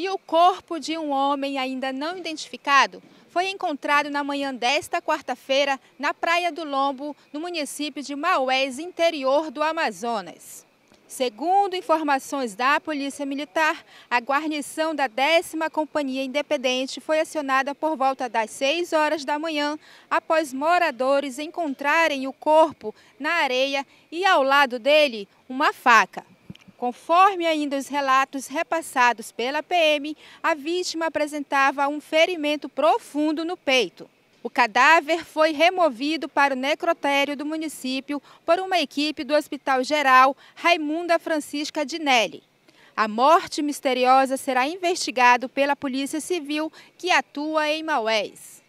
E o corpo de um homem ainda não identificado foi encontrado na manhã desta quarta-feira na Praia do Lombo, no município de Maués, interior do Amazonas. Segundo informações da Polícia Militar, a guarnição da 10 Companhia Independente foi acionada por volta das 6 horas da manhã, após moradores encontrarem o corpo na areia e ao lado dele uma faca. Conforme ainda os relatos repassados pela PM, a vítima apresentava um ferimento profundo no peito. O cadáver foi removido para o necrotério do município por uma equipe do Hospital Geral Raimunda Francisca Dinelli. A morte misteriosa será investigada pela Polícia Civil, que atua em Maués.